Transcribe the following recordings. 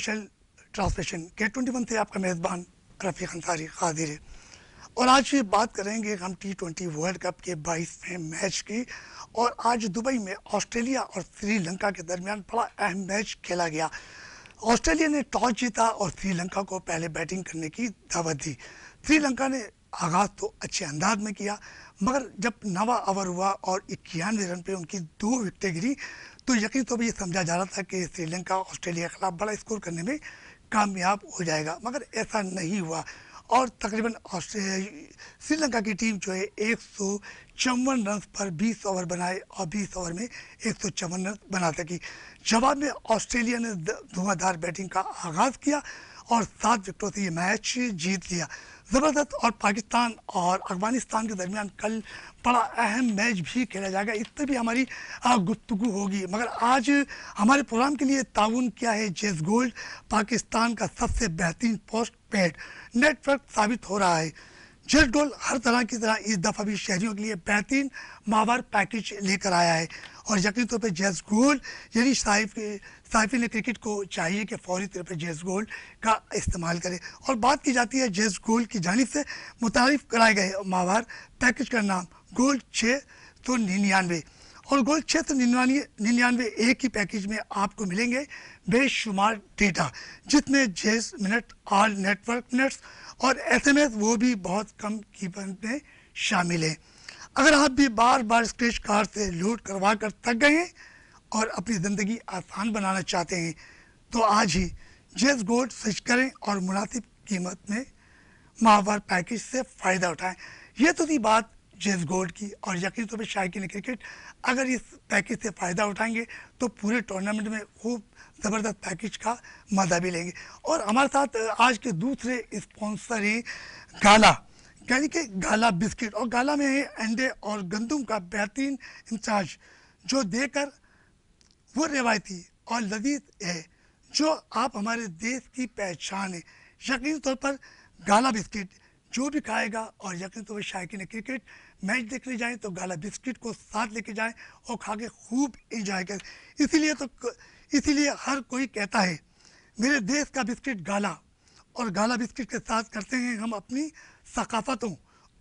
Special translation के twenty one थे आपका मेज़बान रफ़ी अंसारी कादिर और आज ये बात करेंगे हम टी ट्वेंटी वर्ल्ड कप के बाईसवें मैच की और आज दुबई में ऑस्ट्रेलिया और श्रीलंका के दरमियान बड़ा अहम मैच खेला गया ऑस्ट्रेलिया ने टॉस जीता और श्रीलंका को पहले बैटिंग करने की दावत दी श्रीलंका ने आगाज़ तो अच्छे अंदाज में किया मगर जब नवा ओवर हुआ और इक्यानवे रन पे उनकी दो विकटें गिरी तो यकीन तो भी ये समझा जा रहा था कि श्रीलंका ऑस्ट्रेलिया के खिलाफ बड़ा स्कोर करने में कामयाब हो जाएगा मगर ऐसा नहीं हुआ और तकरीबन श्रीलंका की टीम जो है एक सौ चौवन रन पर 20 ओवर बनाए और 20 ओवर में एक सौ चौवन रन बना सकी जवाब में ऑस्ट्रेलिया ने धुआंधार बैटिंग का आगाज़ किया और सात विकेटों से ये मैच जीत लिया ज़बरदस्त और पाकिस्तान और अफगानिस्तान के दरमियान कल बड़ा अहम मैच भी खेला जाएगा इस पर भी हमारी गुफ्तु होगी मगर आज हमारे प्रोग्राम के लिए ताउन किया है जेस गोल्ड पाकिस्तान का सबसे बेहतरीन पोस्ट पेड नेटवर्क साबित हो रहा है जेस गोल्ड हर तरह की तरह इस दफ़ा भी शहरियों के लिए बेहतरीन माहवार पैकेज लेकर आया है और यकीन तौर पर जैस गोल यानी ने क्रिकेट को चाहिए कि फौरी तौर पर जैस गोल का इस्तेमाल करें और बात की जाती है जैस गोल की जानब से मुतारफ़ कराए गए माहवार पैकेज का नाम गोल छः सौ निन्यानवे और गोल छः सौ निन्यानवे निन्यानवे ए की पैकेज में आपको मिलेंगे बेशुमार डेटा जिसमें जेस मिनट आल नेटवर्क मिनट्स और एस एम एस वो भी बहुत कम कीमत में शामिल है अगर आप भी बार बार स्क्रैच कार्ड से लोड करवा कर थक गए हैं और अपनी ज़िंदगी आसान बनाना चाहते हैं तो आज ही जेस गोल्ड सर्च करें और मुनासिब कीमत में माहवार पैकेज से फ़ायदा उठाएं ये तो थी बात जेस गोल्ड की और यकीन तौर तो पर शायकीन क्रिकेट अगर इस पैकेज से फ़ायदा उठाएंगे तो पूरे टूर्नामेंट में खूब ज़बरदस्त पैकेज का मज़ा भी लेंगे और हमारे साथ आज के दूसरे स्पॉन्सर हैं गाला यानी कि गाला बिस्किट और गाला में है अंडे और गंदम का बेहतरीन इंचार्ज जो देकर वो रिवायती और लजीज है जो आप हमारे देश की पहचान है यकीन तौर पर गाला बिस्किट जो भी खाएगा और यकीन तौर पर शायक क्रिकेट मैच देखने जाएं तो गाला बिस्किट को साथ लेके जाएं और खा के खूब इंजॉय करें इसीलिए तो इसीलिए हर कोई कहता है मेरे देश का बिस्किट गाला और गाला बिस्किट के साथ करते हैं हम अपनी सकाफ़तों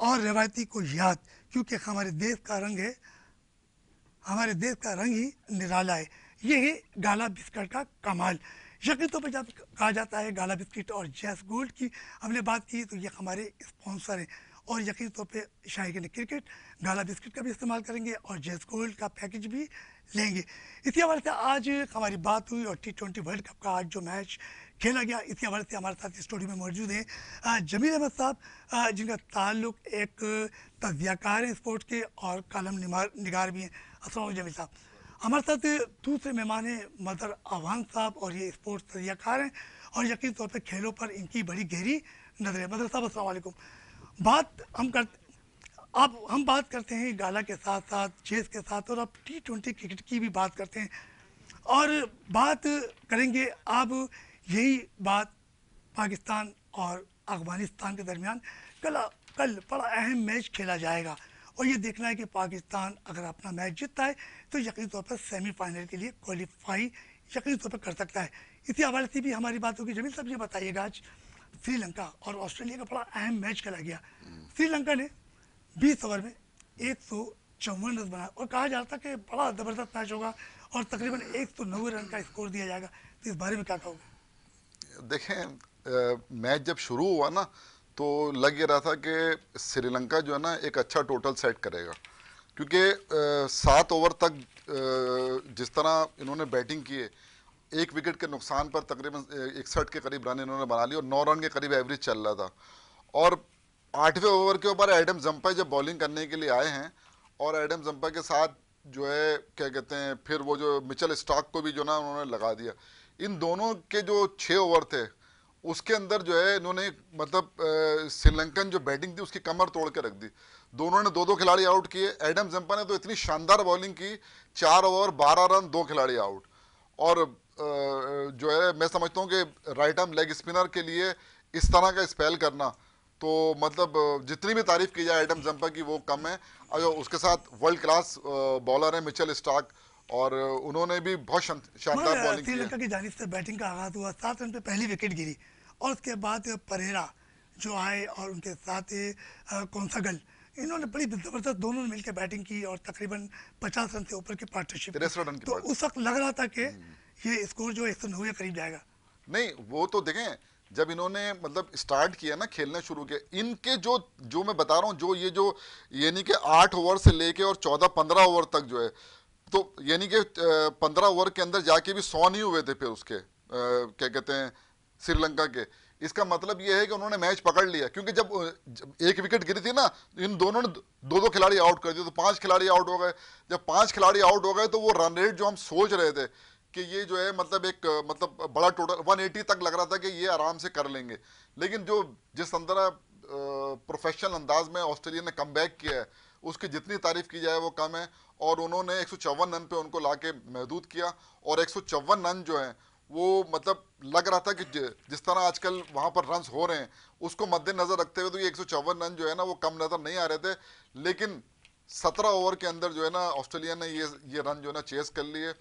और रवायती को याद क्योंकि हमारे देश का रंग है हमारे देश का रंग ही निराला है ये है गाला बिस्किट का कमाल यकीन तौर तो पर जब कहा जाता है गाला बिस्किट और जैस गोल्ड की हमने बात की तो ये हमारे स्पॉन्सर हैं और यकीन तौर तो पर शायक क्रिकेट गाला बिस्किट का भी इस्तेमाल करेंगे और जैस गोल्ड का पैकेज भी लेंगे इसी हवाले से आज हमारी बात हुई और टी ट्वेंटी वर्ल्ड कप का आज जो मैच खेला गया इसके हवाले से हमारे साथ स्टूडियो में मौजूद हैं जमील अहमद साहब जिनका ताल्लुक एक तजियाकार है स्पोर्ट्स के और कलम निगार भी हैं असल जमील साहब हमारे साथ दूसरे मेहमान हैं मदर आवान साहब और ये स्पोर्ट्स तजियाकार हैं और यकीन तौर पर खेलों पर इनकी बड़ी गहरी नजर है मदर साहब असल बात हम कर अब हम बात करते हैं गाला के साथ साथ चेस के साथ और अब टी ट्वेंटी क्रिकेट की भी बात करते हैं और बात करेंगे अब यही बात पाकिस्तान और अफगानिस्तान के दरमियान कल कल बड़ा अहम मैच खेला जाएगा और ये देखना है कि पाकिस्तान अगर अपना मैच जीतता है तो यकीनी तौर पर सेमीफाइनल के लिए क्वालिफाई यकीनी तौर पर कर सकता है इसी हवाले से भी हमारी बात होगी जमीन साहब ये बताइएगा आज श्रीलंका और ऑस्ट्रेलिया का बड़ा अहम मैच खेला गया श्रीलंका ने बीस ओवर में एक सौ चौवन रन बनाया और कहा जा रहा था कि बड़ा ज़बरदस्त मैच होगा और तकरीबन एक सौ नब्बे रन का स्कोर दिया जाएगा तो इस बारे में क्या कहोगे देखें मैच जब शुरू हुआ ना तो लग ये रहा था कि श्रीलंका जो है ना एक अच्छा टोटल सेट करेगा क्योंकि सात ओवर तक आ, जिस तरह इन्होंने बैटिंग किए एक विकेट के नुकसान पर तकरीबन इकसठ के करीब रन इन्होंने बना लिए और नौ रन के करीब एवरेज चल रहा था और आठवें ओवर के ऊपर एडम जम्पा जब बॉलिंग करने के लिए आए हैं और एडम जम्पा के साथ जो है क्या कहते हैं फिर वो जो मिचल स्टॉक को भी जो ना उन्होंने लगा दिया इन दोनों के जो छः ओवर थे उसके अंदर जो है इन्होंने मतलब श्रीलंकन जो बैटिंग थी उसकी कमर तोड़ के रख दी दोनों ने दो दो खिलाड़ी आउट किए एडम जम्पा ने तो इतनी शानदार बॉलिंग की चार ओवर बारह रन दो खिलाड़ी आउट और जो है मैं समझता हूँ कि राइट आर्म लेग स्पिनर के लिए इस तरह का स्पेल करना तो मतलब जितनी भी तारीफ की जाए एडम जम्पा की वो कम है और उसके साथ वर्ल्ड क्लास बॉलर है मिचल स्टार्क और उन्होंने भी बहुत शानदार बॉलिंग श्रीलंका की जानी से बैटिंग का आगाज हुआ सात रन पे पहली विकेट गिरी और उसके बाद परेरा जो आए और उनके साथ कौनसागल इन्होंने बड़ी ज़बरदस्त दोनों ने मिलकर बैटिंग की और तकरीबन पचास रन से ऊपर की पार्टनरशिप रन तो उस वक्त लग रहा था कि हम्म। ये स्कोर जो एक सौ करीब जाएगा नहीं वो तो देखें जब इन्होंने मतलब स्टार्ट किया ना खेलना शुरू किया इनके जो जो मैं बता रहा हूँ जो ये जो यानी कि आठ ओवर से लेके और चौदह पंद्रह ओवर तक जो है तो यानी कि पंद्रह ओवर के अंदर जाके भी सौ नहीं हुए थे फिर उसके क्या कहते हैं श्रीलंका के इसका मतलब यह है कि उन्होंने मैच पकड़ लिया क्योंकि जब, जब एक विकेट गिरी थी ना इन दोनों ने दो दो खिलाड़ी आउट कर दिए तो पांच खिलाड़ी आउट हो गए जब पांच खिलाड़ी आउट हो गए तो वो रन रेट जो हम सोच रहे थे कि ये जो है मतलब एक मतलब बड़ा टोटल 180 तक लग रहा था कि ये आराम से कर लेंगे लेकिन जो जिस अंदर प्रोफेशनल अंदाज में ऑस्ट्रेलिया ने कम किया है उसकी जितनी तारीफ की जाए वो कम है और उन्होंने एक रन पे उनको ला के महदूद किया और एक रन जो हैं वो मतलब लग रहा था कि जिस तरह आजकल वहाँ पर रन हो रहे हैं उसको मद्देनज़र रखते हुए तो ये एक रन जो है ना वो कम नज़र नहीं आ रहे थे लेकिन सत्रह ओवर के अंदर जो है ना ऑस्ट्रेलिया ने ये ये रन जो है ना चेस कर लिए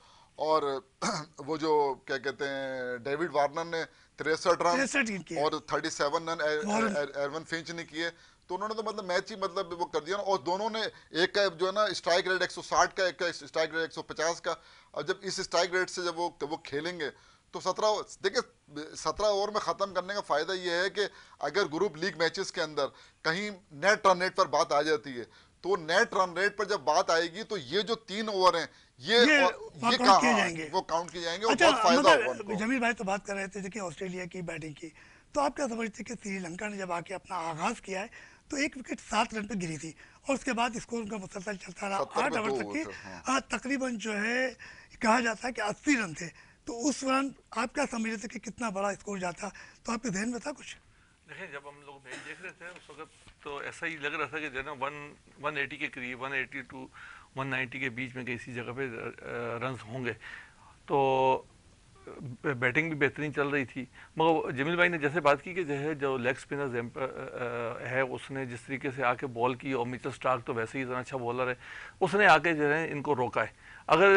और वो जो क्या कहते हैं डेविड वार्नर ने तिरसठ रन और thirty seven run Aaron Finch ने किए तो उन्होंने तो मतलब मैच ही मतलब वो कर दिया ना और दोनों ने एक का जो है ना स्ट्राइक रेट 160 का एक का स्ट्राइक रेट 150 का और जब इस स्ट्राइक रेट से जब वो वो खेलेंगे तो सत्रह देखिए सत्रह ओवर में ख़त्म करने का फ़ायदा ये है कि अगर ग्रुप लीग मैचेस के अंदर कहीं नेट रन रेट पर बात आ जाती है तो नेट रन रेट पर जब बात आएगी तो ये जो तीन ओवर हैं ये ये, काउंट किए जाएंगे वो काउंट किए जाएंगे अच्छा, बहुत फायदा मतलब जमीर भाई तो बात कर रहे थे देखिए ऑस्ट्रेलिया की बैटिंग की तो आप क्या समझते कि श्रीलंका ने जब आके अपना आगाज किया है तो एक विकेट सात रन पे गिरी थी और उसके बाद स्कोर उनका मुसलसल चलता रहा आठ ओवर तक की हाँ। हाँ, तकरीबन जो है कहा जाता है कि अस्सी रन थे तो उस रन आप क्या समझ रहे थे कि कितना बड़ा स्कोर जाता तो आपके जहन में था कुछ देखिए जब हम लोग मैच देख रहे थे उस वक्त तो ऐसा ही लग रहा था कि जो है ना वन वन एटी के करीब वन एटी टू 190 के बीच में किसी जगह पे रन होंगे तो बैटिंग भी बेहतरीन चल रही थी मगर जमील भाई ने जैसे बात की कि जो है जो लेग स्पिनर है उसने जिस तरीके से आके बॉल की और मिचल स्टार्क तो वैसे ही इतना अच्छा बॉलर है उसने आके जो है इनको रोका है अगर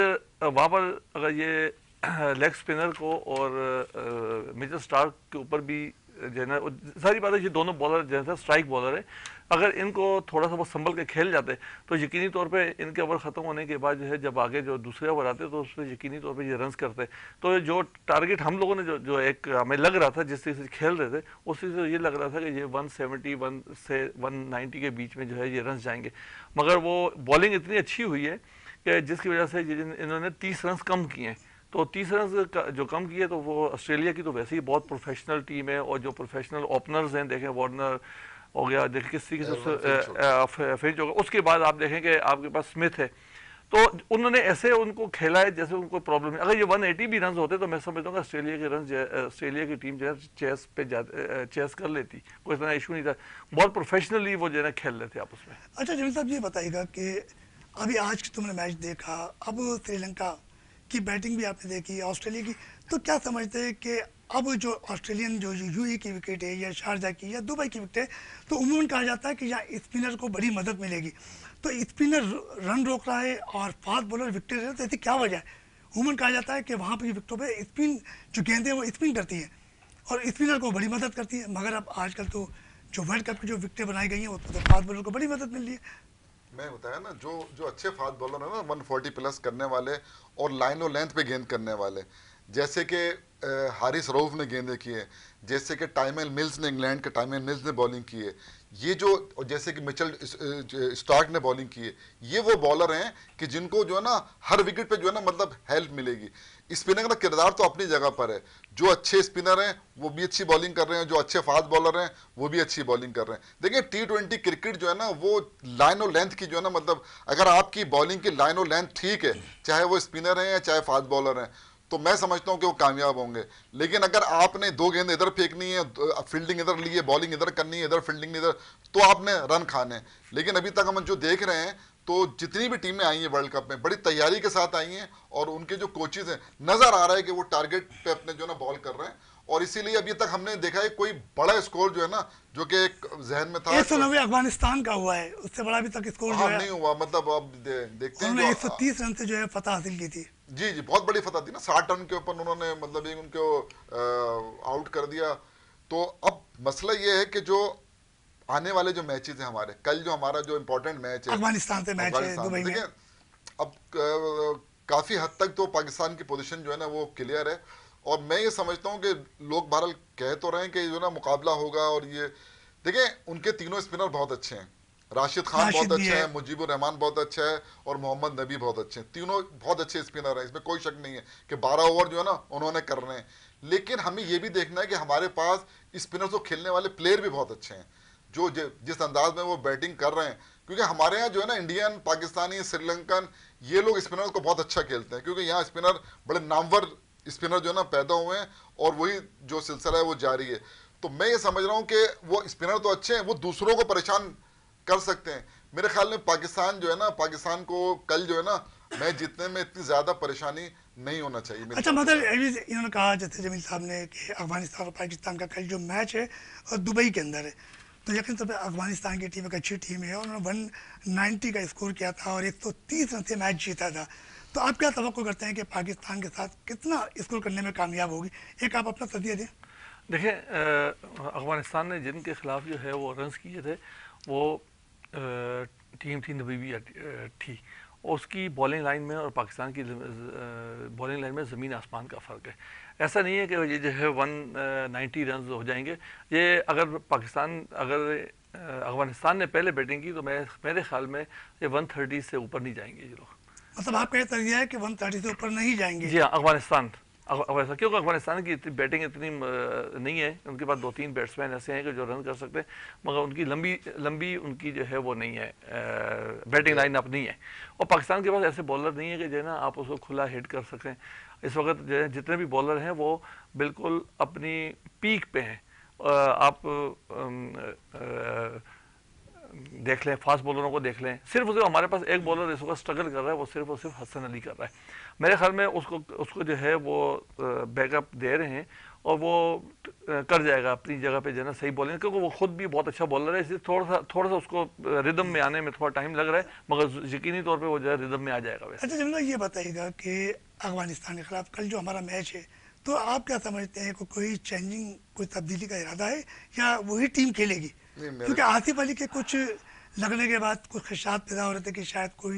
वहाँ पर अगर ये लेग स्पिनर को और मिचल स्टार्क के ऊपर भी जो है ना सारी बात है ये दोनों बॉलर जैसे स्ट्राइक बॉलर है अगर इनको थोड़ा सा वो संभल के खेल जाते तो यकीनी तौर पे इनके ओवर ख़त्म होने के बाद जो है जब आगे जो दूसरे ओवर आते तो उसमें यकीनी तौर पे ये रन करते तो जो टारगेट हम लोगों ने जो जो एक हमें लग रहा था जिस तरीके से खेल रहे थे उस चीज़ से ये लग रहा था कि ये वन सेवेंटी वन से वन नाइन्टी के बीच में जो है ये रन जाएंगे मगर वो बॉलिंग इतनी अच्छी हुई है कि जिसकी वजह से इन्होंने तीस रन कम किए हैं तो तीस रन जो कम किए तो वो ऑस्ट्रेलिया की तो वैसे ही बहुत प्रोफेशनल टीम है और जो प्रोफेशनल ओपनर्स हैं देखें वार्नर हो गया देखिए किस तरीके से फेंच हो गया उसके बाद आप देखेंगे आपके पास स्मिथ है तो उन्होंने ऐसे उनको खेला है जैसे उनको प्रॉब्लम है अगर ये 180 भी रन होते तो मैं समझता हूँ ऑस्ट्रेलिया के रन ऑस्ट्रेलिया की टीम जो है चेस पे जा चेस कर लेती कोई इतना इशू नहीं था बहुत प्रोफेशनली वो जो है ना खेल रहे थे आपस में अच्छा जमीन साहब ये बताइएगा कि अभी आज तुमने मैच देखा अब श्रीलंका की बैटिंग भी आपने देखी ऑस्ट्रेलिया की तो क्या समझते हैं कि अब जो ऑस्ट्रेलियन जो यूए की विकेट है या शारजा की या दुबई की विकेट है तो उमूमन कहा जाता है कि यहाँ स्पिनर को बड़ी मदद मिलेगी तो स्पिनर रन रोक रहा है और फास्ट बॉलर विकेट रहे तो ऐसी क्या वजह है उमूमन कहा जाता है कि वहाँ पर विकेटों पर स्पिन जो गेंदें हैं वो स्पिन करती हैं और स्पिनर को बड़ी मदद करती है मगर अब आजकल तो जो वर्ल्ड कप की जो विकटें बनाई गई हैं उसमें तो फास्ट बॉलर को बड़ी मदद मिल रही है मैं बताया ना जो जो अच्छे फास्ट बॉलर है ना 140 प्लस करने वाले और लाइन और लेंथ पे गेंद करने वाले जैसे कि हारिस रऊफ ने गेंदे किए जैसे कि टाइमल मिल्स ने इंग्लैंड के टाइमल मिल्स ने बॉलिंग की है ये जो जैसे कि मिचल स्टार्क ने बॉलिंग की है ये वो बॉलर हैं कि जिनको जो है ना हर विकेट पे जो है ना मतलब हेल्प मिलेगी स्पिनर का किरदार तो अपनी जगह पर है जो अच्छे स्पिनर हैं वो भी अच्छी बॉलिंग कर रहे हैं जो अच्छे फास्ट बॉलर हैं वो भी अच्छी बॉलिंग कर रहे हैं देखिए टी ट्वेंटी क्रिकेट जो है ना वो लाइन और लेंथ की जो है ना मतलब अगर आपकी बॉलिंग की लाइन और लेंथ ठीक है चाहे वो स्पिनर हैं या चाहे फास्ट बॉलर हैं तो मैं समझता हूं कि वो कामयाब होंगे लेकिन अगर आपने दो गेंद इधर फेंकनी है फील्डिंग इधर ली है बॉलिंग इधर करनी है इधर फील्डिंग इधर तो आपने रन खाने लेकिन अभी तक हम जो देख रहे हैं तो जितनी भी टीमें आई हैं वर्ल्ड कप में बड़ी तैयारी के साथ आई हैं और उनके जो कोचेज हैं नज़र आ रहा है कि वो टारगेट पे अपने जो ना बॉल कर रहे हैं और इसीलिए अभी तक हमने देखा है कोई बड़ा स्कोर जो है ना जो कि एक जहन में था तो, अफगानिस्तान का हुआ है उससे बड़ा अभी तक स्कोर हाँ, नहीं हुआ मतलब आप दे, देखते हैं एक सौ तीस रन से जो है फतह हासिल की थी जी जी बहुत बड़ी फतह थी ना साठ रन के ऊपर उन्होंने मतलब एक उनको आउट कर दिया तो अब मसला ये है कि जो आने वाले जो मैचेस हैं हमारे कल जो हमारा जो इम्पोर्टेंट मैच है अफगानिस्तान से मैच है दुबई में अब काफ़ी हद तक तो पाकिस्तान की पोजीशन जो है ना वो क्लियर है और मैं ये समझता हूँ कि लोग बहरहाल कह तो रहे हैं कि जो ना मुकाबला होगा और ये देखें उनके तीनों स्पिनर बहुत अच्छे हैं राशिद खान बहुत अच्छे हैं मुजीबुर रहमान बहुत अच्छे हैं और मोहम्मद नबी बहुत अच्छे हैं तीनों बहुत अच्छे स्पिनर हैं इसमें कोई शक नहीं है कि बारह ओवर जो है ना उन्होंने कर रहे हैं लेकिन हमें ये भी देखना है कि हमारे पास स्पिनर को खेलने वाले प्लेयर भी बहुत अच्छे हैं जो जिस अंदाज में वो बैटिंग कर रहे हैं क्योंकि हमारे यहाँ जो है ना इंडियन पाकिस्तानी श्रीलंकन ये लोग स्पिनर को बहुत अच्छा खेलते हैं क्योंकि यहाँ स्पिनर बड़े नामवर स्पिनर जो है ना पैदा हुए हैं और वही जो सिलसिला है वो जारी है तो मैं ये समझ रहा हूँ कि वो स्पिनर तो अच्छे हैं वो दूसरों को परेशान कर सकते हैं मेरे ख्याल में पाकिस्तान जो है ना पाकिस्तान को कल जो है ना मैं जीतने में इतनी ज़्यादा परेशानी नहीं होना चाहिए अच्छा मतलब इन्होंने कहा जैसे जमील साहब ने कि अफगानिस्तान और पाकिस्तान का कल जो मैच है और दुबई के अंदर है तो यकीन तौर अफगानिस्तान की टीम एक अच्छी टीम है उन्होंने वन नाइन्टी का स्कोर किया था और एक सौ तीस रन से मैच जीता था तो आप क्या तो करते हैं कि पाकिस्तान के साथ कितना स्कोर करने में कामयाब होगी एक आप अपना सदिया दें देखिए अफगानिस्तान ने जिनके खिलाफ जो है वो रन किए थे वो टीम थी नबीबी थी उसकी बॉलिंग लाइन में और पाकिस्तान की बॉलिंग लाइन में ज़मीन आसमान का फ़र्क है ऐसा नहीं है कि ये जो है वन नाइन्टी रन हो जाएंगे ये अगर पाकिस्तान अगर अफगानिस्तान ने पहले बैटिंग की तो मैं मेरे ख्याल में ये वन थर्टी से ऊपर नहीं जाएंगे ये लोग मतलब आपका कहते हैं है कि वन थर्टी से ऊपर नहीं जाएंगे जी हाँ अफगानिस्तान ऐसा क्योंकि अफगानिस्तान की इतनी बैटिंग इतनी नहीं है उनके पास दो तीन बैट्समैन ऐसे हैं कि जो रन कर सकते हैं मगर उनकी लंबी लंबी उनकी जो है वो नहीं है बैटिंग लाइन अप नहीं है और पाकिस्तान के पास ऐसे बॉलर नहीं है कि जो है ना आप उसको खुला हिट कर सकें इस वक्त जो है जितने भी बॉलर हैं वो बिल्कुल अपनी पीक पे हैं आप आ, आ, आ, देख लें फास्ट बॉलरों को देख लें सिर्फ उसे हमारे पास एक बॉलर इस वक्त स्ट्रगल कर रहा है वो सिर्फ और सिर्फ हसन अली कर रहा है मेरे ख्याल में उसको उसको जो है वो बैकअप दे रहे हैं और वो कर जाएगा अपनी जगह पे जो सही बॉलिंग क्योंकि वो खुद भी बहुत अच्छा बॉलर है इसलिए थोड़ा सा थोड़ा सा उसको रिदम में आने में थोड़ा टाइम लग रहा है मगर यकीनी तौर पर वो जो है रिदम में आ जाएगा वैसे अच्छा जमना ये बताइएगा कि अफगानिस्तान के खिलाफ कल जो हमारा मैच है तो आप क्या समझते हैं को कोई चेंजिंग कोई तब्दीली का इरादा है या वही टीम खेलेगी क्योंकि आसिफ अली के कुछ लगने के बाद कुछ खदशात पैदा हो रहे थे कि शायद कोई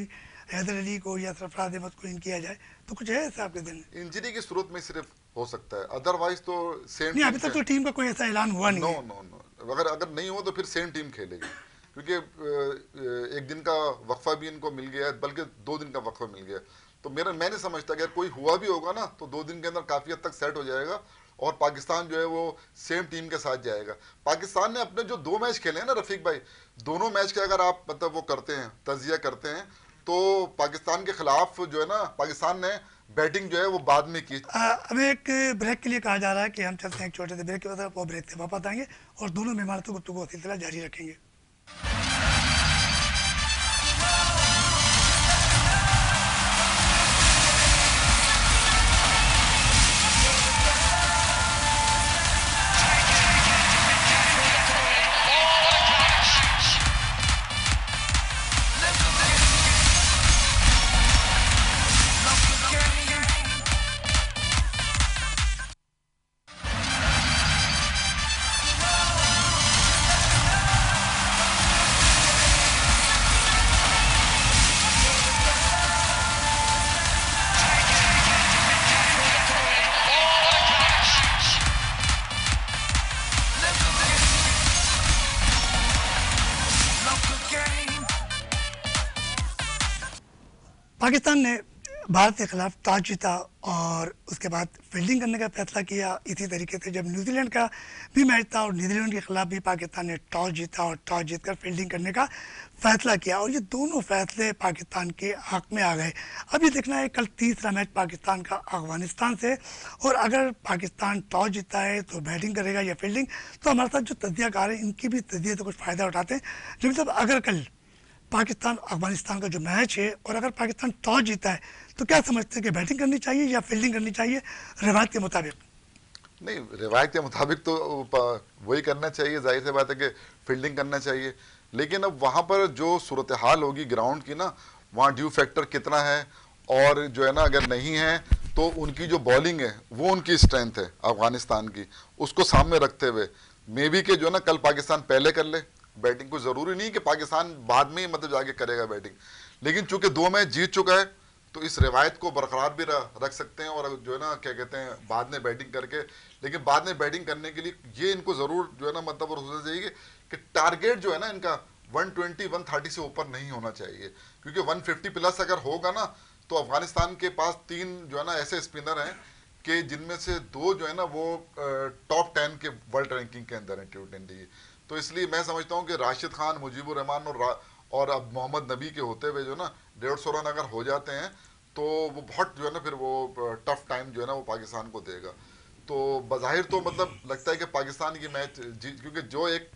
हैदर अली को या सरफराज अहमद को इन किया जाए तो कुछ है ऐसा आपके दिल में इंजरी की सूरत में सिर्फ हो सकता है अदरवाइज तो सेम नहीं अभी तक तो टीम का कोई ऐसा ऐलान हुआ नहीं नो नो नो अगर अगर नहीं हो तो फिर सेम टीम खेलेगी क्योंकि एक दिन का वक्फा भी इनको मिल गया है बल्कि दो दिन का वक्फा मिल गया तो मेरा मैं नहीं समझता कि अगर कोई हुआ भी होगा ना तो दो दिन के अंदर काफ़ी हद तक सेट हो जाएगा और पाकिस्तान जो है वो सेम टीम के साथ जाएगा पाकिस्तान ने अपने जो दो मैच खेले हैं ना रफीक भाई दोनों मैच के अगर आप मतलब वो करते हैं तजिया करते हैं तो पाकिस्तान के खिलाफ जो है ना पाकिस्तान ने बैटिंग जो है वो बाद में की अब एक ब्रेक के लिए कहा जा रहा है कि हम चलते हैं एक छोटे से ब्रेक के बाद वो ब्रेक से वापस आएंगे और दोनों मेहमानों को को सिलसिला जारी रखेंगे पाकिस्तान ने भारत के खिलाफ टॉस जीता और उसके बाद फील्डिंग करने का फैसला किया इसी तरीके से जब न्यूजीलैंड का भी मैच था और न्यूजीलैंड के खिलाफ भी पाकिस्तान ने टॉस जीता और टॉस जीतकर फील्डिंग करने का फैसला किया और ये दोनों फैसले पाकिस्तान के हक में आ गए अब ये देखना है कल तीसरा मैच पाकिस्तान का अफगानिस्तान से और अगर पाकिस्तान टॉस जीता है तो बैटिंग करेगा या फील्डिंग तो हमारे साथ जो तजिया कार है इनकी भी तजिए से कुछ फ़ायदा उठाते हैं जब अगर कल पाकिस्तान अफगानिस्तान का जो मैच है और अगर पाकिस्तान टॉस जीता है तो क्या समझते हैं कि बैटिंग करनी चाहिए या फील्डिंग करनी चाहिए रिवायत के मुताबिक नहीं रिवायत के मुताबिक तो वही करना चाहिए जाहिर सी बात है कि फील्डिंग करना चाहिए लेकिन अब वहाँ पर जो सूरत हाल होगी ग्राउंड की ना वहाँ ड्यू फैक्टर कितना है और जो है ना अगर नहीं है तो उनकी जो बॉलिंग है वो उनकी स्ट्रेंथ है अफगानिस्तान की उसको सामने रखते हुए मे बी के जो है ना कल पाकिस्तान पहले कर ले बैटिंग को ज़रूरी नहीं कि पाकिस्तान बाद में ही मतलब जाके करेगा बैटिंग लेकिन चूंकि दो मैच जीत चुका है तो इस रिवायत को बरकरार भी रख सकते हैं और जो है ना क्या कहते हैं बाद में बैटिंग करके लेकिन बाद में बैटिंग करने के लिए ये इनको ज़रूर जो है ना मतलब और सोचना चाहिए कि टारगेट जो है ना इनका 120, 130 से ऊपर नहीं होना चाहिए क्योंकि 150 प्लस अगर होगा ना तो अफगानिस्तान के पास तीन जो है ना ऐसे स्पिनर हैं कि जिनमें से दो जो है ना वो टॉप टेन के वर्ल्ड रैंकिंग के अंदर हैं टी ट्वेंटी तो इसलिए मैं समझता हूँ कि राशिद खान मुजीबुर रहमान और और अब मोहम्मद नबी के होते हुए जो ना डेढ़ सौ रन अगर हो जाते हैं तो वो बहुत जो है ना फिर वो टफ टाइम जो है ना वो पाकिस्तान को देगा तो बज़ाहिर तो मतलब लगता है कि पाकिस्तान की मैच जीत क्योंकि जो एक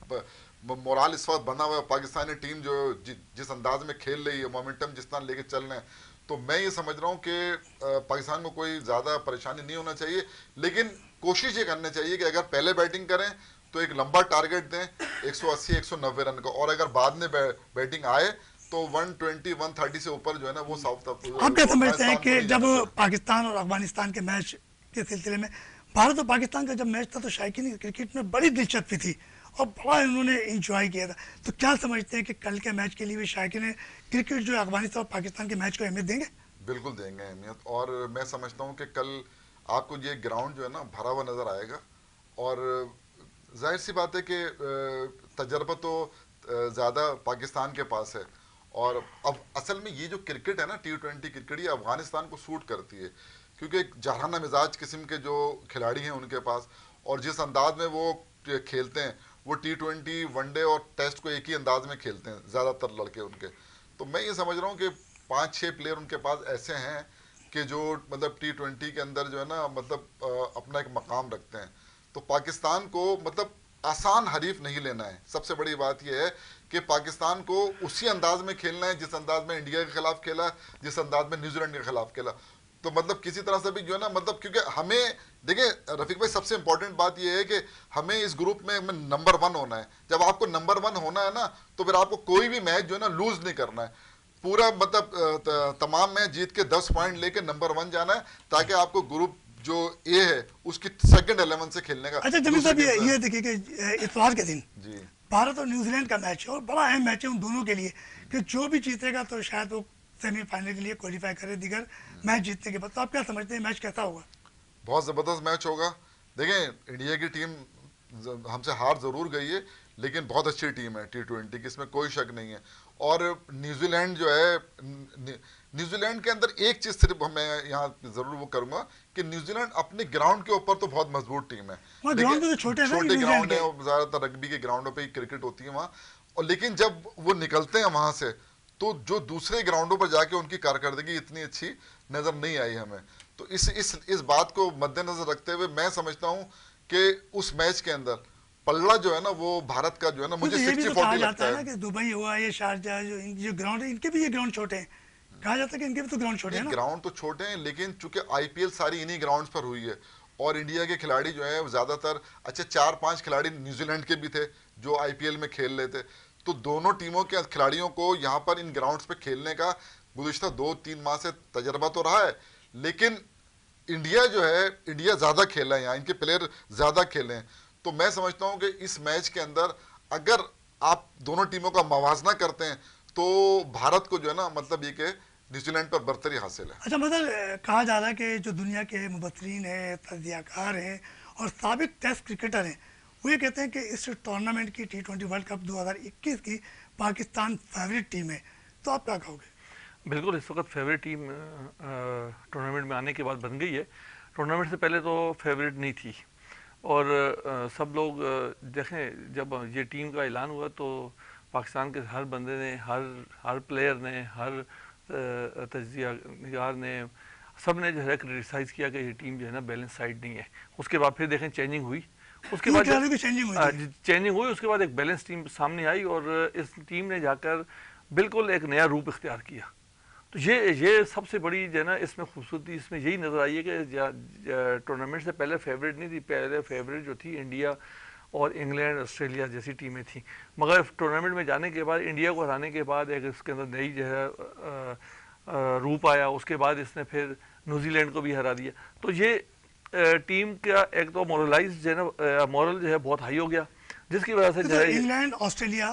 मोराल इस वक्त बना हुआ है पाकिस्तानी टीम जो जि, जिस अंदाज में खेल रही है मोमेंटम जिस तरह लेके चल रहे हैं तो मैं ये समझ रहा हूँ कि पाकिस्तान को कोई ज़्यादा परेशानी नहीं होना चाहिए लेकिन कोशिश ये करनी चाहिए कि अगर पहले बैटिंग करें तो एक लंबा टारगेट दें 180 190 रन का और अगर बाद में बै, बैटिंग आए तो 120 130 से ऊपर जो है ना वो साउथ अफ्रीका आप क्या समझते हैं कि जब पाकिस्तान और अफगानिस्तान के मैच के सिलसिले में भारत और पाकिस्तान का जब मैच था तो शायक क्रिकेट में बड़ी दिलचस्पी थी और बड़ा इन्होंने इंजॉय किया था तो क्या समझते हैं कि कल के मैच के लिए भी शायक ने क्रिकेट जो अफगानिस्तान और पाकिस्तान के मैच को अहमियत देंगे बिल्कुल देंगे अहमियत और मैं समझता हूँ कि कल आपको ये ग्राउंड जो है ना भरा हुआ नज़र आएगा और जाहिर सी बात है कि तजर्बा तो ज़्यादा पाकिस्तान के पास है और अब असल में ये जो क्रिकेट है ना टी ट्वेंटी क्रिकेट ये अफ़गानिस्तान को सूट करती है क्योंकि एक जहाना मिजाज किस्म के जो खिलाड़ी हैं उनके पास और जिस अंदाज में वो खेलते हैं वो टी ट्वेंटी वनडे और टेस्ट को एक ही अंदाज में खेलते हैं ज़्यादातर लड़के उनके तो मैं ये समझ रहा हूँ कि पाँच छः प्लेयर उनके पास ऐसे हैं कि जो मतलब टी ट्वेंटी के अंदर जो है ना मतलब अपना एक मकाम रखते हैं तो पाकिस्तान को मतलब आसान हरीफ नहीं लेना है सबसे बड़ी बात यह है कि पाकिस्तान को उसी अंदाज में खेलना है जिस अंदाज में इंडिया के खिलाफ खेला जिस अंदाज में न्यूजीलैंड के खिलाफ खेला तो मतलब किसी तरह से भी जो है ना मतलब क्योंकि हमें देखिए रफीक भाई सबसे इंपॉर्टेंट बात यह है कि हमें इस ग्रुप में नंबर वन होना है जब आपको नंबर वन होना है ना तो फिर आपको कोई भी मैच जो है ना लूज नहीं करना है पूरा मतलब तमाम मैच जीत के दस पॉइंट लेके नंबर वन जाना है ताकि आपको ग्रुप जो ए है उसकी सेकंड इलेवन से खेलने का अच्छा जमीन साहब ये देखिए कि इतवार के दिन जी भारत और न्यूजीलैंड का मैच है और बड़ा अहम मैच है उन दोनों के लिए कि जो भी जीतेगा तो शायद वो सेमीफाइनल के लिए क्वालिफाई करे दिगर मैच जीतने के बाद तो आप क्या समझते हैं मैच कैसा होगा बहुत ज़बरदस्त मैच होगा देखें इंडिया की टीम हमसे हार ज़रूर गई है लेकिन बहुत अच्छी टीम है टी ट्वेंटी की इसमें कोई शक नहीं है और न्यूजीलैंड जो है न्यूजीलैंड के अंदर एक चीज सिर्फ मैं यहाँ जरूर वो करूंगा कि न्यूजीलैंड अपने ग्राउंड के ऊपर तो बहुत मजबूत टीम है हाँ, तो छोटे ग्राउंड है ज्यादातर रग्बी के ग्राउंडों पर क्रिकेट होती है वहाँ और लेकिन जब वो निकलते हैं वहां से तो जो दूसरे ग्राउंडों पर जाके उनकी कारकर्दगी इतनी अच्छी नजर नहीं आई हमें तो इस इस इस बात को मद्देनजर रखते हुए मैं समझता हूं कि उस मैच के अंदर पल्ला जो है ना वो भारत का जो है ना तो मुझे तो ये भी तो कहा है ना कि दुबई हुआ ये शारजा जो जो ग्राउंड है इनके भी ये ग्राउंड छोटे हैं कहा जाता है कि इनके भी तो ग्राउंड छोटे हैं ग्राउंड तो छोटे हैं लेकिन चूंकि आईपीएल सारी इन्हीं ग्राउंड्स पर हुई है और इंडिया के खिलाड़ी जो है ज़्यादातर अच्छे चार पांच खिलाड़ी न्यूजीलैंड के भी थे जो आईपीएल में खेल रहे थे तो दोनों टीमों के खिलाड़ियों को यहाँ पर इन ग्राउंड पर खेलने का गुजशत दो तीन माह से तजर्बा तो रहा है लेकिन इंडिया जो है इंडिया ज़्यादा खेल रहा है यहाँ इनके प्लेयर ज़्यादा खेले हैं तो मैं समझता हूँ कि इस मैच के अंदर अगर आप दोनों टीमों का मवाजना करते हैं तो भारत को जो है ना मतलब ये कि न्यूजीलैंड पर बर्तरी हासिल है अच्छा मतलब कहा जा रहा है कि जो दुनिया के मुबसरीन हैं तजियाकार हैं और सबक टेस्ट क्रिकेटर हैं वो ये कहते हैं कि इस टूर्नामेंट की टी ट्वेंटी वर्ल्ड कप 2021 की पाकिस्तान फेवरेट टीम है तो आप क्या कहोगे बिल्कुल इस वक्त फेवरेट टीम टूर्नामेंट में आने के बाद बन गई है टूर्नामेंट से पहले तो फेवरेट नहीं थी और आ, सब लोग देखें जब ये टीम का ऐलान हुआ तो पाकिस्तान के हर बंदे ने हर हर प्लेयर ने हर तजियागार ने सब ने जो है क्रिटिसाइज़ किया कि ये टीम जो है ना बैलेंस साइड नहीं है उसके बाद फिर देखें चेंजिंग हुई उसके बाद चेंजिंग हुई चेंजिंग हाँ हुई उसके बाद एक बैलेंस टीम सामने आई और इस टीम ने जाकर बिल्कुल एक नया रूप इख्तियार किया तो ये ये सबसे बड़ी जो है ना इसमें खूबसूरती इसमें यही नज़र आई है कि टूर्नामेंट से पहले फेवरेट नहीं थी पहले फेवरेट जो थी इंडिया और इंग्लैंड ऑस्ट्रेलिया जैसी टीमें थी मगर टूर्नामेंट में जाने के बाद इंडिया को हराने के बाद एक इसके अंदर नई जो है रूप आया उसके बाद इसने फिर न्यूजीलैंड को भी हरा दिया तो ये टीम का एक तो मोरलाइज जो है मॉरल जो है बहुत हाई हो गया जिसकी वजह से तो इंग्लैंड ऑस्ट्रेलिया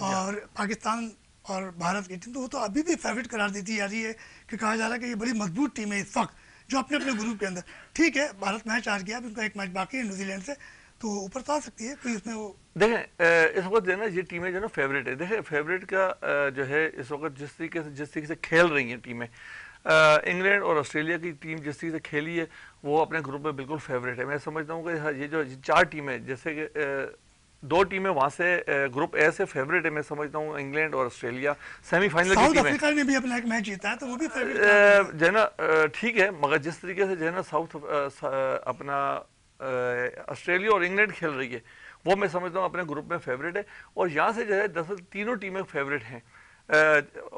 हाँ और पाकिस्तान और भारत की टीम तो वो तो अभी भी फेवरेट करार देती जा रही है कि कहा जा रहा है कि ये बड़ी मजबूत टीम है इस वक्त जो अपने अपने ग्रुप के अंदर ठीक है भारत मैच आ गया अभी उनका एक मैच बाकी है न्यूजीलैंड से तो ऊपर तो आ सकती है कोई उसमें वो देखें इस वक्त जो है ना ये टीमें जो है ना फेवरेट है देखें फेवरेट का जो है इस वक्त जिस तरीके से जिस तरीके से खेल रही हैं टीमें इंग्लैंड और ऑस्ट्रेलिया की टीम जिस तरीके से खेली है वो अपने ग्रुप में बिल्कुल फेवरेट है मैं समझता हूँ कि हाँ, ये जो चार टीमें जैसे कि दो टीमें वहां से ग्रुप ए से फेवरेट है मैं समझता हूँ इंग्लैंड और ऑस्ट्रेलिया सेमीफाइनल की साउथ अफ्रीका ने भी अपना एक मैच जीता है तो वो भी फेवरेट जो है ना ठीक है मगर जिस तरीके से जो है ना साउथ अपना ऑस्ट्रेलिया और इंग्लैंड खेल रही है वो मैं समझता हूँ अपने ग्रुप में फेवरेट है और यहाँ से जो है दरअसल तीनों टीमें फेवरेट हैं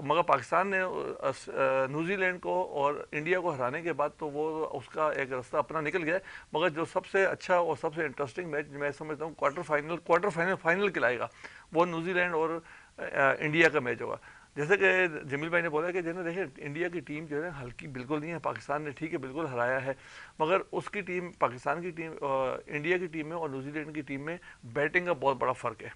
मगर पाकिस्तान ने न्यूजीलैंड को और इंडिया को हराने के बाद तो वो उसका एक रास्ता अपना निकल गया मगर जो सबसे अच्छा और सबसे इंटरेस्टिंग मैच मैं समझता हूँ quarter final quarter final final खिलाएगा वो न्यूजीलैंड और इंडिया का मैच होगा जैसे कि जमील भाई ने बोला कि जैसे देखिए इंडिया की टीम जो है हल्की बिल्कुल नहीं है पाकिस्तान ने ठीक है बिल्कुल हराया है मगर उसकी टीम पाकिस्तान की टीम इंडिया की टीम में और न्यूजीलैंड की टीम में बैटिंग का बहुत बड़ा फ़र्क है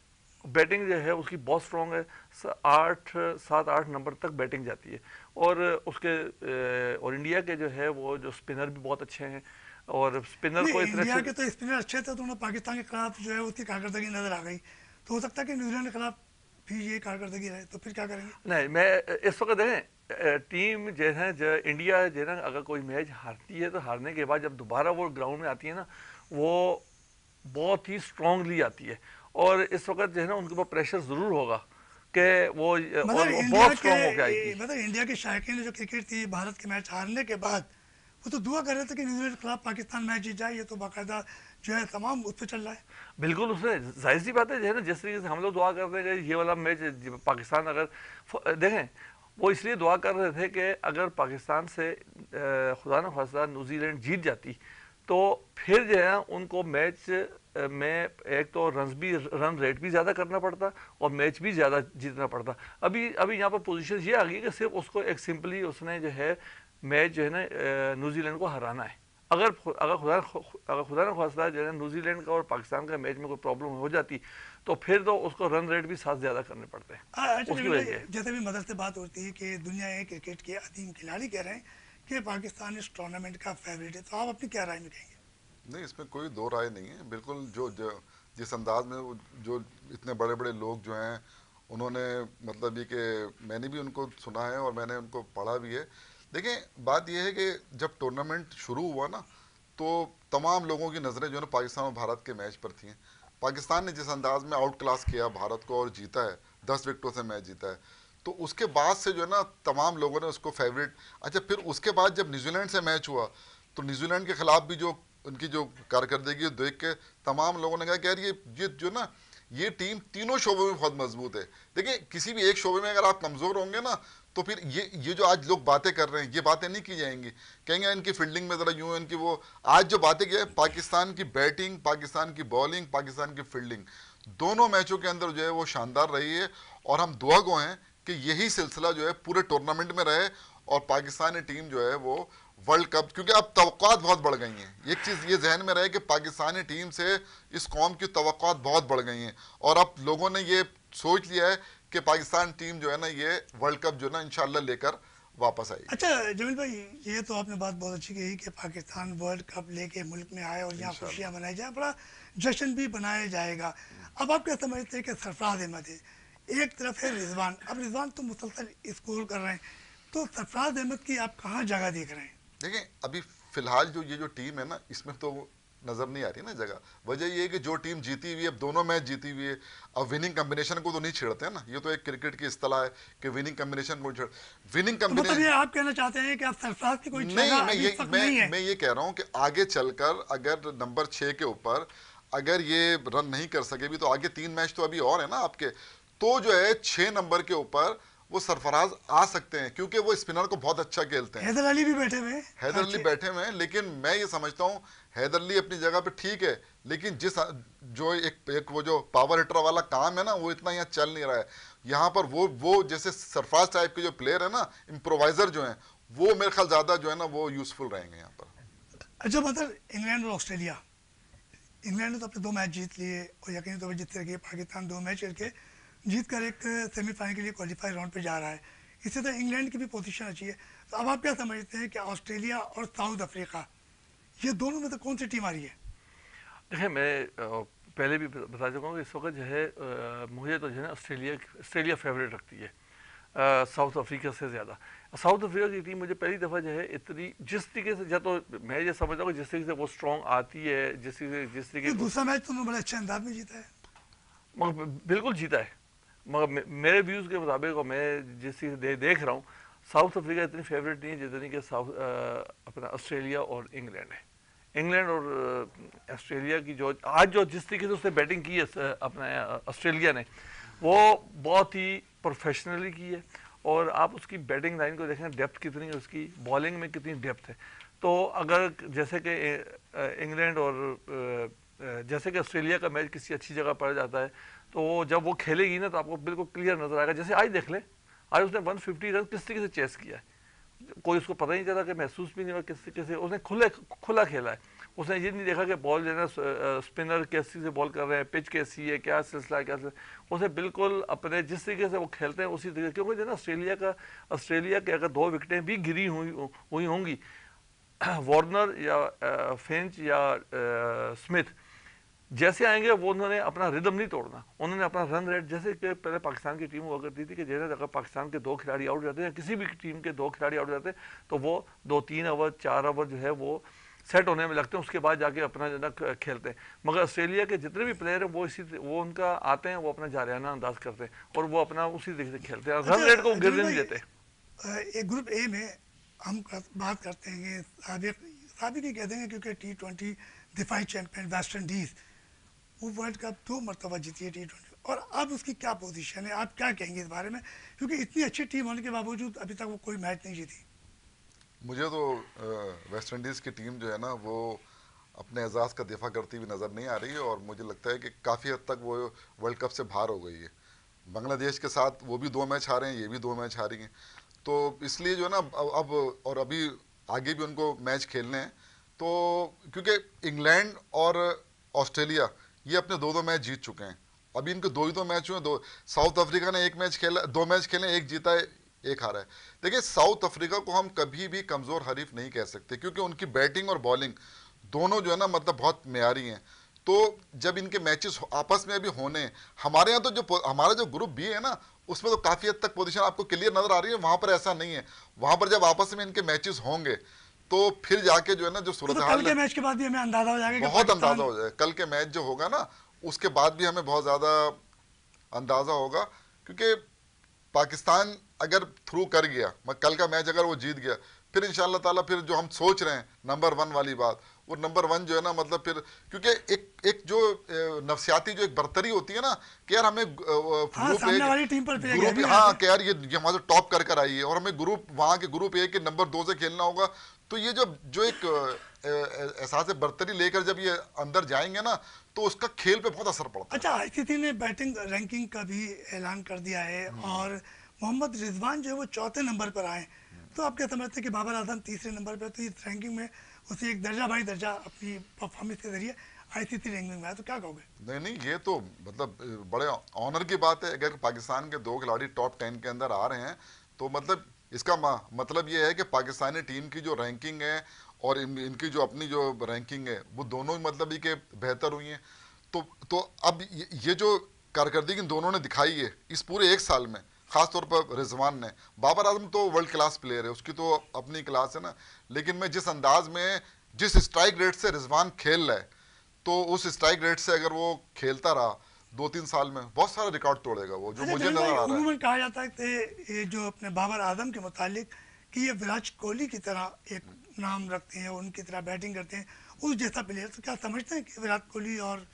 बैटिंग जो है उसकी बहुत स्ट्रॉन्ग है आठ सात आठ नंबर तक बैटिंग जाती है और उसके और इंडिया के जो है वो जो स्पिनर भी बहुत अच्छे हैं और स्पिनर को इंडिया के तो स्पिनर अच्छे थे तो उन्होंने पाकिस्तान के खिलाफ जो है उसकी कारकर्दगी नज़र आ गई तो हो सकता है कि न्यूजीलैंड के खिलाफ फिर ये कारकर्दगी रहे तो फिर क्या करेंगे नहीं मैं इस वक्त देखें टीम जो है जो इंडिया जो है अगर कोई मैच हारती है तो हारने के बाद जब दोबारा वो ग्राउंड में आती है ना वो बहुत ही स्ट्रांगली आती है और इस वक्त जो है ना उनके ऊपर प्रेशर ज़रूर होगा कि वो मतलब बहुत स्ट्रांग हो गया मतलब इंडिया के शायक ने जो क्रिकेट थी भारत के मैच हारने के बाद वो तो दुआ कर रहे थे कि न्यूजीलैंड के खिलाफ पाकिस्तान मैच जीत जाए ये तो बाकायदा जो है तमाम उस पर चल रहा है बिल्कुल उसमें जाहिर सी बात है जो है ना जिस तरीके से हम लोग दुआ करते हैं ये वाला मैच पाकिस्तान अगर देखें वो इसलिए दुआ कर रहे थे कि अगर पाकिस्तान से खुदा न खासा न्यूजीलैंड जीत जाती तो फिर जो है उनको मैच में एक तो रन भी रन रेट भी ज़्यादा करना पड़ता और मैच भी ज़्यादा जीतना पड़ता अभी अभी यहाँ पर पोजीशन ये आ गई कि सिर्फ उसको एक सिंपली उसने जो है मैच जो है ना न्यूजीलैंड को हराना है अगर अगर खुदा अगर खुदा न खास्ता जो है न्यूजीलैंड का और पाकिस्तान का मैच में कोई प्रॉब्लम हो जाती तो फिर तो उसको रन रेट भी साथ ज़्यादा करने पड़ते हैं हाँ, अच्छा, जैसे भी मदद से बात होती है कि दुनिया है क्रिकेट के अदीम खिलाड़ी कह रहे हैं कि पाकिस्तान इस टूर्नामेंट का फेवरेट है तो आप अपनी क्या राय में कहेंगे नहीं इसमें कोई दो राय नहीं है बिल्कुल जो जिस अंदाज में जो इतने बड़े बड़े लोग जो हैं उन्होंने मतलब ये कि मैंने भी उनको सुना है और मैंने उनको पढ़ा भी है देखें बात यह है कि जब टूर्नामेंट शुरू हुआ ना तो तमाम लोगों की नज़रें जो है ना पाकिस्तान और भारत के मैच पर थी पाकिस्तान ने जिस अंदाज में आउट क्लास किया भारत को और जीता है दस विकटों से मैच जीता है तो उसके बाद से जो है ना तमाम लोगों ने उसको फेवरेट अच्छा फिर उसके बाद जब न्यूजीलैंड से मैच हुआ तो न्यूजीलैंड के ख़िलाफ़ भी जो उनकी जो कारकर्दगी देख के तमाम लोगों ने कहा कि यार ये ये जो ना ये टीम तीनों शोबों में बहुत मजबूत है देखिए किसी भी एक शोबे में अगर आप कमज़ोर होंगे ना तो फिर ये ये जो आज लोग बातें कर रहे हैं ये बातें नहीं की जाएंगी कहेंगे इनकी फील्डिंग में ज़रा यूँ इनकी वो आज जो बातें की पाकिस्तान की बैटिंग पाकिस्तान की बॉलिंग पाकिस्तान की फील्डिंग दोनों मैचों के अंदर जो है वो शानदार रही है और हम दुआ गो हैं कि यही सिलसिला जो है पूरे टूर्नामेंट में रहे और पाकिस्तानी टीम जो है वो वर्ल्ड कप क्योंकि अब तवक़ात बहुत बढ़ गई हैं एक चीज़ ये जहन में रहे कि पाकिस्तानी टीम से इस कौम की तवक़ात बहुत बढ़ गई हैं और अब लोगों ने ये सोच लिया है कि पाकिस्तान टीम जो है ना ये वर्ल्ड कप जो है ना इनशाला लेकर वापस आई अच्छा जमील भाई ये तो आपने बात बहुत अच्छी कही कि पाकिस्तान वर्ल्ड कप लेके मुल्क में आए और यहाँ खुशियाँ मनाई जाए बड़ा जश्न भी मनाया जाएगा अब आप क्या समझते हैं कि सरफराज अहमद है एक तरफ है रिजवान अब रिजवान तो मुसलसल स्कोर कर रहे हैं तो सरफराज अहमद की आप कहाँ जगह देख रहे हैं देखें अभी फ़िलहाल जो ये जो टीम है ना इसमें तो नज़र नहीं आ रही ना जगह वजह ये है कि जो टीम जीती हुई है अब दोनों मैच जीती हुई है अब विनिंग कॉम्बिनेशन को तो नहीं छेड़ते ना ये तो एक क्रिकेट की इतला है कि विनिंग कॉम्बिनेशन को छेड़ विनिंग कॉम्बिनेशन तो मतलब आप कहना चाहते हैं कि आप सरफराज की कोई नहीं मैं ये मैं, नहीं मैं ये कह रहा हूँ कि आगे चलकर अगर नंबर छः के ऊपर अगर ये रन नहीं कर सके भी तो आगे तीन मैच तो अभी और है ना आपके तो जो है छः नंबर के ऊपर वो सरफराज आ सकते हैं क्योंकि वो स्पिनर को बहुत अच्छा खेलते हैं हैदर अली भी बैठे हुए हैदर अली अच्छा। बैठे हुए हैं लेकिन मैं ये समझता हूँ हैदर अली अपनी जगह पे ठीक है लेकिन जिस जो एक एक वो जो पावर हिटर वाला काम है ना वो इतना यहाँ चल नहीं रहा है यहाँ पर वो वो जैसे सरफराज टाइप के जो प्लेयर है ना इम्प्रोवाइजर जो हैं वो मेरे ख्याल ज़्यादा जो है ना वो यूज़फुल रहेंगे यहाँ पर अच्छा मतलब इंग्लैंड और ऑस्ट्रेलिया इंग्लैंड ने तो अपने दो मैच जीत लिए और यकीन तौर पर जीतते रखिए पाकिस्तान दो मैच करके जीत कर एक सेमीफाइनल के लिए क्वालिफाई राउंड पर जा रहा है इससे तो इंग्लैंड की भी पोजीशन अच्छी है तो अब आप क्या समझते हैं कि ऑस्ट्रेलिया और साउथ अफ्रीका ये दोनों में तो कौन सी टीम आ रही है देखिए मैं पहले भी बता चुका हूँ इस वक्त जो है मुझे तो जो है ऑस्ट्रेलिया ऑस्ट्रेलिया फेवरेट रखती है साउथ अफ्रीका से ज़्यादा साउथ अफ्रीका की टीम मुझे पहली दफ़ा जो है इतनी जिस तरीके से या तो मैं ये समझ रहा हूँ जिस तरीके से वो स्ट्रॉन्ग आती है जिस तरीके जिस तरीके दूसरा मैच तुमने तो बड़े अच्छे अंदाज में जीता है मगर बिल्कुल जीता है मगर मेरे व्यूज़ के मुताबिक और मैं जिस चीज़ दे, देख रहा हूँ साउथ अफ्रीका इतनी फेवरेट नहीं है जितनी कि साउथ अपना ऑस्ट्रेलिया और इंग्लैंड है इंग्लैंड और ऑस्ट्रेलिया की जो आज जो जिस तरीके से उसने बैटिंग की है अपना ऑस्ट्रेलिया ने वो बहुत ही प्रोफेशनली की है और आप उसकी बैटिंग लाइन को देखें डेप्थ कितनी है उसकी बॉलिंग में कितनी डेप्थ है तो अगर जैसे कि इंग्लैंड और जैसे कि ऑस्ट्रेलिया का मैच किसी अच्छी जगह पड़ जाता है तो जब वो खेलेगी ना तो आपको बिल्कुल क्लियर नज़र आएगा जैसे आज देख लें आज उसने 150 रन किस तरीके से चेस किया कोई उसको पता ही नहीं चला कि महसूस भी नहीं हुआ किस तरीके से उसने खुले खुला खेला है उसने ये नहीं देखा कि बॉल जो है स्पिनर कैसी से बॉल कर रहे हैं पिच कैसी है क्या सिलसिला क्या सिलसिला उसे बिल्कुल अपने जिस तरीके से वो खेलते हैं उसी तरीके क्योंकि जो है ना ऑस्ट्रेलिया का ऑस्ट्रेलिया के अगर दो विकटें भी गिरी हुई हुई होंगी वार्नर या फेंच या स्मिथ जैसे आएंगे वो उन्होंने अपना रिदम नहीं तोड़ना उन्होंने अपना रन रेट जैसे कि पहले पाकिस्तान की टीम हुआ करती थी कि जैसे अगर पाकिस्तान के दो खिलाड़ी आउट जाते हैं किसी भी टीम के दो खिलाड़ी आउट जाते हैं तो वो दो तीन ओवर चार ओवर जो है वो सेट होने में लगते हैं उसके बाद जाके अपना जो है खेलते हैं मगर ऑस्ट्रेलिया के जितने भी प्लेयर हैं वो इसी वो उनका आते हैं वो अपना जारियाना अंदाज करते हैं और वो अपना उसी तरीके से खेलते हैं रन रेट अच्छा, को गिरने नहीं देते ग्रुप ए में हम बात करते हैं साबिक साबिक ही हैं क्योंकि टी ट्वेंटी दिफाई चैंपियन वेस्ट इंडीज़ वो वर्ल्ड कप दो मरतबा जीती है टी ट्वेंटी और अब उसकी क्या पोजीशन है आप क्या कहेंगे इस बारे में क्योंकि इतनी अच्छी टीम होने के बावजूद अभी तक वो कोई मैच नहीं जीती मुझे तो वेस्ट इंडीज़ की टीम जो है ना वो अपने एजाज़ का दिफा करती हुई नज़र नहीं आ रही है और मुझे लगता है कि काफ़ी हद तक वो वर्ल्ड कप से बाहर हो गई है बांग्लादेश के साथ वो भी दो मैच हारे हैं ये भी दो मैच हारी हैं तो इसलिए जो है ना अब और अभी आगे भी उनको मैच खेलने हैं तो क्योंकि इंग्लैंड और ऑस्ट्रेलिया ये अपने दो दो मैच जीत चुके हैं अभी इनके दो ही दो तो मैच हुए दो साउथ अफ्रीका ने एक मैच खेला दो मैच खेले एक जीता है एक हारा है देखिए साउथ अफ्रीका को हम कभी भी कमज़ोर हरीफ नहीं कह सकते क्योंकि उनकी बैटिंग और बॉलिंग दोनों जो है ना मतलब बहुत मैारी हैं तो जब इनके मैचेस आपस में अभी होने हमारे यहाँ तो जो हमारा जो ग्रुप भी है ना उसमें तो काफ़ी हद तक पोजीशन आपको क्लियर नज़र आ रही है वहाँ पर ऐसा नहीं है वहाँ पर जब आपस में इनके मैचेस होंगे तो फिर जाके जो है ना जो तो सूरत हाल के मैच के बाद भी हमें अंदाजा हो जाएगा बहुत अंदाजा हो जाएगा कल के मैच जो होगा ना उसके बाद भी हमें बहुत ज़्यादा अंदाजा होगा क्योंकि पाकिस्तान अगर थ्रू कर गया मैं कल का मैच अगर वो जीत गया फिर इन ताला फिर जो हम सोच रहे हैं नंबर वन वाली बात वो नंबर वन जो है ना मतलब फिर क्योंकि एक एक जो नफसियाती जो एक बरतरी होती है ना कि यार हमें ग्रुप हाँ, टीम पर ग्रुप हाँ कि यार ये, ये हमारे टॉप कर कर आई है और हमें ग्रुप वहाँ के ग्रुप ए के नंबर दो से खेलना होगा तो ये जब जो एक एहसास बर्तरी लेकर जब ये अंदर जाएंगे ना तो उसका खेल पे बहुत असर पड़ता है अच्छा आई ने बैटिंग रैंकिंग का भी ऐलान कर दिया है हम्म। और मोहम्मद रिजवान जो है वो चौथे नंबर पर आए हम्म। तो आप क्या समझते हैं कि बाबर आजम तीसरे नंबर पर तो इस रैंकिंग में उसे एक दर्जा भाई दर्जा अपनी परफॉर्मेंस के जरिए आईसीसी रैंकिंग में आया तो क्या कहोगे नहीं नहीं ये तो मतलब बड़े ऑनर की बात है अगर पाकिस्तान के दो खिलाड़ी टॉप टेन के अंदर आ रहे हैं तो मतलब इसका मतलब ये है कि पाकिस्तानी टीम की जो रैंकिंग है और इन, इनकी जो अपनी जो रैंकिंग है वो दोनों मतलब ही के बेहतर हुई हैं तो तो अब ये, ये जो कारकर्दगी इन दोनों ने दिखाई है इस पूरे एक साल में खासतौर पर रिजवान ने बाबर आजम तो वर्ल्ड क्लास प्लेयर है उसकी तो अपनी क्लास है ना लेकिन मैं जिस अंदाज में जिस स्ट्राइक रेट से रिजवान खेल रहा है तो उस स्ट्राइक रेट से अगर वो खेलता रहा दो तीन साल में बहुत सारा रिकॉर्ड तोड़ेगा वो जो अच्छा, मुझे नजर आ रहा है कहा जाता है ये जो अपने बाबर आजम के मुतालिक कि ये विराट कोहली की तरह एक नाम रखते हैं उनकी तरह बैटिंग करते हैं उस जैसा प्लेयर तो क्या समझते हैं कि विराट कोहली और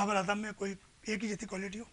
बाबर आजम में कोई एक ही जैसी क्वालिटी हो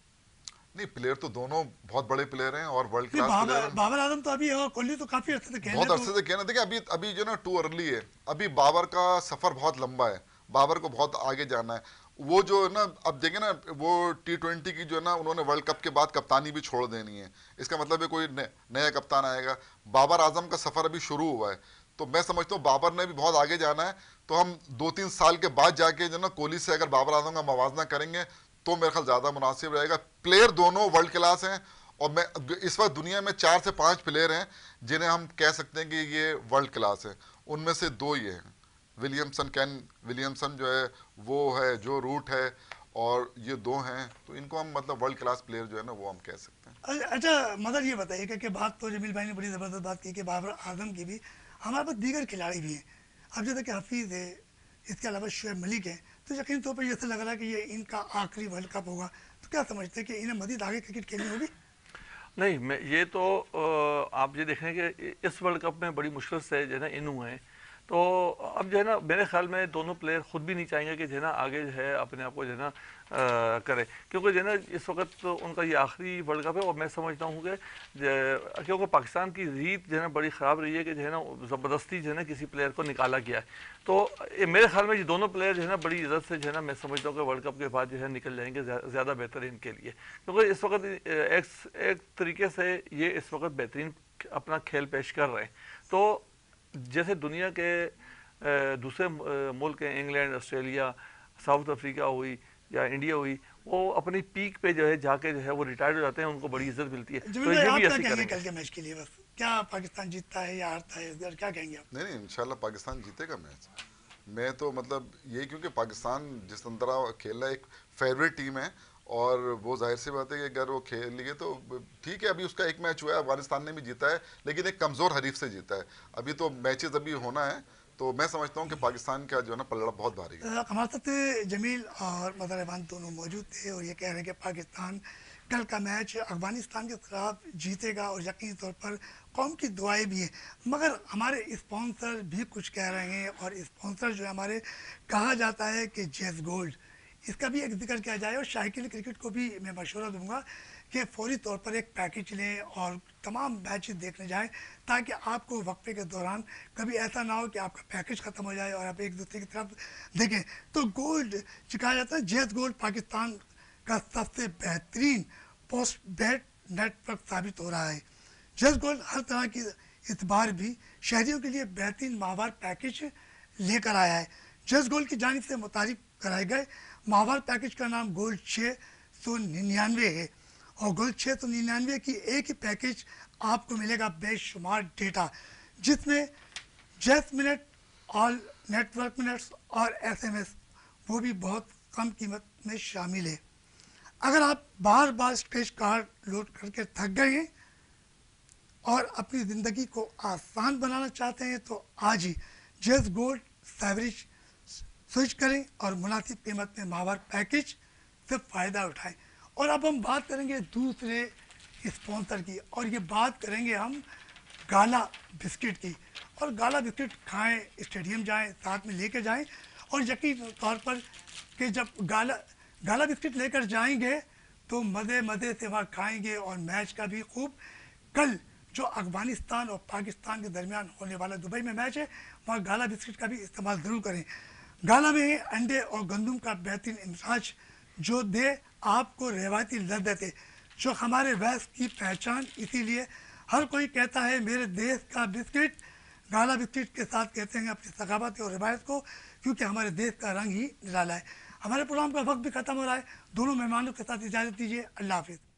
नहीं प्लेयर तो दोनों बहुत बड़े प्लेयर हैं और वर्ल्ड क्लास प्लेयर हैं बाबर आजम तो अभी और हाँ, कोहली तो काफी अर्से से कह बहुत अर्से तो- से कहना देखिए अभी अभी जो ना टू अर्ली है अभी बाबर का सफर बहुत लंबा है बाबर को बहुत आगे जाना है वो जो है ना अब देखें ना वो टी ट्वेंटी की जो है ना उन्होंने वर्ल्ड कप के बाद कप्तानी भी छोड़ देनी है इसका मतलब है कोई नया कप्तान आएगा बाबर आजम का सफ़र अभी शुरू हुआ है तो मैं समझता हूँ बाबर ने भी बहुत आगे जाना है तो हम दो तीन साल के बाद जाके जो ना कोहली से अगर बाबर आजम का मुवजना करेंगे तो मेरे ख्याल ज़्यादा मुनासिब रहेगा प्लेयर दोनों वर्ल्ड क्लास हैं और मैं इस वक्त दुनिया में चार से पाँच प्लेयर हैं जिन्हें हम कह सकते हैं कि ये वर्ल्ड क्लास है उनमें से दो ये हैं विलियमसन कैन विलियमसन जो है वो है जो रूट है और ये दो हैं तो इनको हम मतलब वर्ल्ड क्लास प्लेयर जो है ना वो हम कह सकते हैं अच्छा मदर ये बताइए कि, बात तो जमील भाई ने बड़ी ज़बरदस्त बात की कि बाबर आजम की भी हमारे पास दीगर खिलाड़ी भी हैं अब जैसे कि हफीज़ है इसके अलावा शुएब मलिक हैं तो यकीन तौर पर ऐसा लग रहा है कि ये इनका आखिरी वर्ल्ड कप होगा तो क्या समझते हैं कि इन्हें मजीद आगे क्रिकेट खेलनी होगी नहीं मैं ये तो आप ये देखें कि इस वर्ल्ड कप में बड़ी मुश्किल से जो है इन हुए हैं तो अब जो है ना मेरे ख्याल में दोनों प्लेयर खुद भी नहीं चाहेंगे कि जो है ना आगे जो है अपने आप को जो है ना करें क्योंकि जो है ना इस वक्त तो उनका ये आखिरी वर्ल्ड कप है और मैं समझता हूँ कि क्योंकि पाकिस्तान की रीत जो है ना बड़ी ख़राब रही है कि जो है ना ज़बरदस्ती जो है ना किसी प्लेयर को निकाला गया है तो मेरे ख्याल में ये दोनों प्लेयर जो है ना बड़ी इज्जत से जो है ना मैं समझता हूँ कि वर्ल्ड कप के बाद जो है निकल जाएंगे ज़्यादा बेहतर इनके लिए क्योंकि इस वक्त एक, एक तरीके से ये इस वक्त बेहतरीन अपना खेल पेश कर रहे हैं तो जैसे दुनिया के दूसरे मुल्क हैं इंग्लैंड ऑस्ट्रेलिया साउथ अफ्रीका हुई या इंडिया हुई वो अपनी पीक पे जो है जाके जो है वो रिटायर्ड हो जाते हैं उनको बड़ी इज्जत मिलती है तो ये भी ऐसे करेंगे कल के मैच के लिए बस क्या पाकिस्तान जीतता है या हारता है इधर क्या कहेंगे आप नहीं नहीं इंशाल्लाह पाकिस्तान जीतेगा मैच मैं तो मतलब ये क्योंकि पाकिस्तान जिस तरह खेल रहा है एक फेवरेट टीम है और वो जाहिर सी बात है कि अगर वो खेल लिए तो ठीक है अभी उसका एक मैच हुआ है अफगानिस्तान ने भी जीता है लेकिन एक कमज़ोर हरीफ से जीता है अभी तो मैचेस अभी होना है तो मैं समझता हूँ कि पाकिस्तान का जो है ना पलड़ा बहुत भारी है हमारे साथ जमील और रहमान दोनों मौजूद थे और ये कह रहे हैं कि पाकिस्तान कल का मैच अफगानिस्तान के खिलाफ जीतेगा और यकीनी तौर पर कौम की दुआएं भी हैं मगर हमारे स्पॉन्सर भी कुछ कह रहे हैं और स्पॉन्सर जो है हमारे कहा जाता है कि जेस गोल्ड इसका भी एक जिक्र किया जाए और शाही क्रिकेट को भी मैं मशवरा दूंगा कि फौरी तौर पर एक पैकेज लें और तमाम मैच देखने जाएं ताकि आपको वक्फे के दौरान कभी ऐसा ना हो कि आपका पैकेज ख़त्म हो जाए और आप एक दूसरे की तरफ देखें तो गोल्ड चिखाया जाता है जेस गोल्ड पाकिस्तान का सबसे बेहतरीन पोस्ट बैट नेटवर्क साबित हो रहा है जेस गोल्ड हर तरह की इतबार भी शहरीों के लिए बेहतरीन माहवार पैकेज लेकर आया है जेस गोल्ड की जानब से मुतारफ़ कराए गए महाभारत पैकेज का नाम गोल्ड छः सौ निन्यानवे है और गोल्ड छः सौ निन्यानवे की एक ही पैकेज आपको मिलेगा बेशुमार डेटा जिसमें जैस मिनट और नेटवर्क मिनट्स और एसएमएस वो भी बहुत कम कीमत में शामिल है अगर आप बार बार स्क्रेच कार्ड लोड करके थक गए हैं और अपनी ज़िंदगी को आसान बनाना चाहते हैं तो आज ही जेस गोल्ड सैवरिज स्विच करें और मुनासिब कीमत में माहवार पैकेज से फ़ायदा उठाएं और अब हम बात करेंगे दूसरे स्पॉन्सर की और ये बात करेंगे हम गाला बिस्किट की और गाला बिस्किट खाएं स्टेडियम जाएं साथ में लेकर जाएं और यकीन तौर पर कि जब गाला गाला बिस्किट लेकर जाएंगे तो मज़े मज़े से वहाँ खाएँगे और मैच का भी खूब कल जो अफगानिस्तान और पाकिस्तान के दरमियान होने वाला दुबई में मैच है वहाँ गाला बिस्किट का भी इस्तेमाल ज़रूर करें गाना में अंडे और गंदम का बेहतरीन इमसाज जो दे आपको रिवायती है जो हमारे वैस की पहचान इसीलिए हर कोई कहता है मेरे देश का बिस्किट गाला बिस्किट के साथ कहते हैं अपनी सकाफत और रिवायत को क्योंकि हमारे देश का रंग ही निराला है हमारे प्रोग्राम का वक्त भी ख़त्म हो रहा है दोनों मेहमानों के साथ इजाज़त दीजिए अल्लाह हाफिज़